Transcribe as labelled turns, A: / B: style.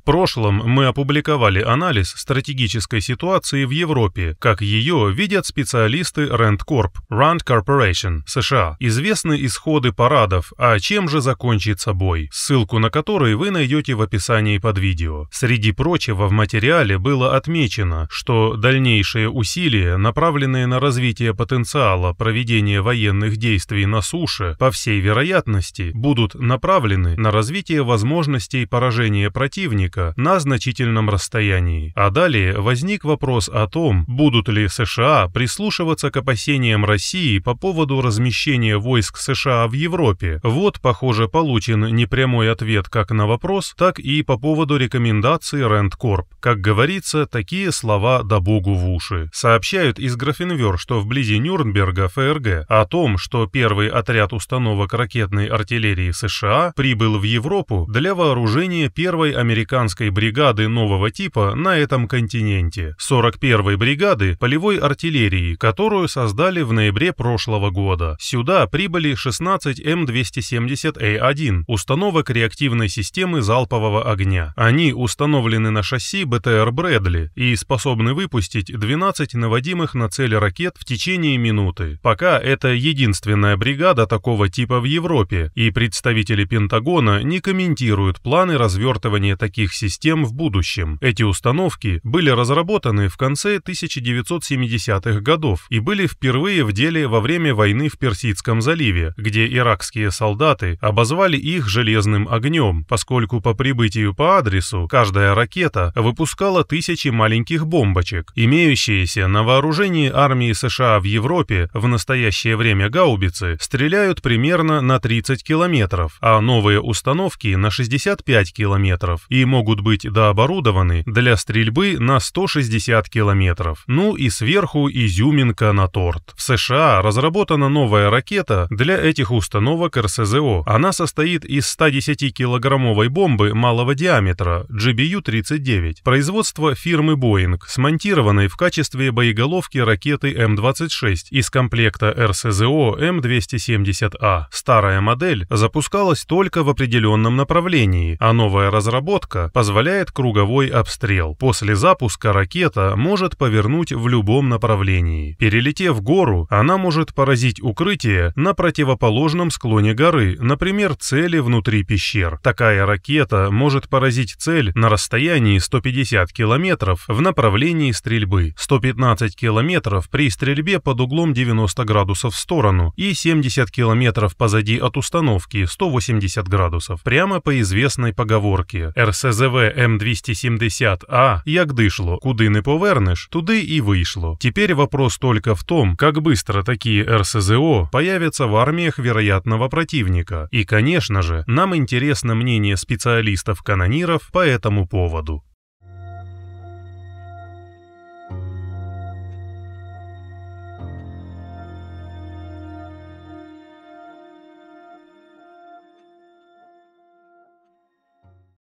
A: В прошлом мы опубликовали анализ стратегической ситуации в Европе, как ее видят специалисты Rand Corp, Rand Corporation, США. Известны исходы парадов, а чем же закончится бой, ссылку на который вы найдете в описании под видео. Среди прочего в материале было отмечено, что дальнейшие усилия, направленные на развитие потенциала проведения военных действий на суше, по всей вероятности, будут направлены на развитие возможностей поражения противника противника на значительном расстоянии. А далее возник вопрос о том, будут ли США прислушиваться к опасениям России по поводу размещения войск США в Европе. Вот, похоже, получен непрямой ответ как на вопрос, так и по поводу рекомендации Рэнд Корп. Как говорится, такие слова да богу в уши. Сообщают из Графенвер, что вблизи Нюрнберга ФРГ о том, что первый отряд установок ракетной артиллерии США прибыл в Европу для вооружения первой американской американской бригады нового типа на этом континенте, 41-й бригады полевой артиллерии, которую создали в ноябре прошлого года. Сюда прибыли 16 М270А1 э установок реактивной системы залпового огня. Они установлены на шасси БТР «Брэдли» и способны выпустить 12 наводимых на цель ракет в течение минуты. Пока это единственная бригада такого типа в Европе, и представители Пентагона не комментируют планы развертывания таких таких систем в будущем. Эти установки были разработаны в конце 1970-х годов и были впервые в деле во время войны в Персидском заливе, где иракские солдаты обозвали их «железным огнем», поскольку по прибытию по адресу каждая ракета выпускала тысячи маленьких бомбочек, имеющиеся на вооружении армии США в Европе в настоящее время гаубицы стреляют примерно на 30 километров, а новые установки на 65 километров и могут могут быть дооборудованы для стрельбы на 160 километров. Ну и сверху изюминка на торт. В США разработана новая ракета для этих установок РСЗО. Она состоит из 110-килограммовой бомбы малого диаметра GBU-39, производства фирмы Boeing, смонтированной в качестве боеголовки ракеты М-26 эм из комплекта РСЗО М-270А. Эм Старая модель запускалась только в определенном направлении, а новая разработка позволяет круговой обстрел. После запуска ракета может повернуть в любом направлении. Перелетев гору, она может поразить укрытие на противоположном склоне горы, например, цели внутри пещер. Такая ракета может поразить цель на расстоянии 150 километров в направлении стрельбы, 115 километров при стрельбе под углом 90 градусов в сторону и 70 километров позади от установки 180 градусов, прямо по известной поговорке РСЗ ЗВ М270А як дышло, куди не повернеш, туды и вышло. Теперь вопрос только в том, как быстро такие РСЗО появятся в армиях вероятного противника. И, конечно же, нам интересно мнение специалистов-канониров по этому поводу.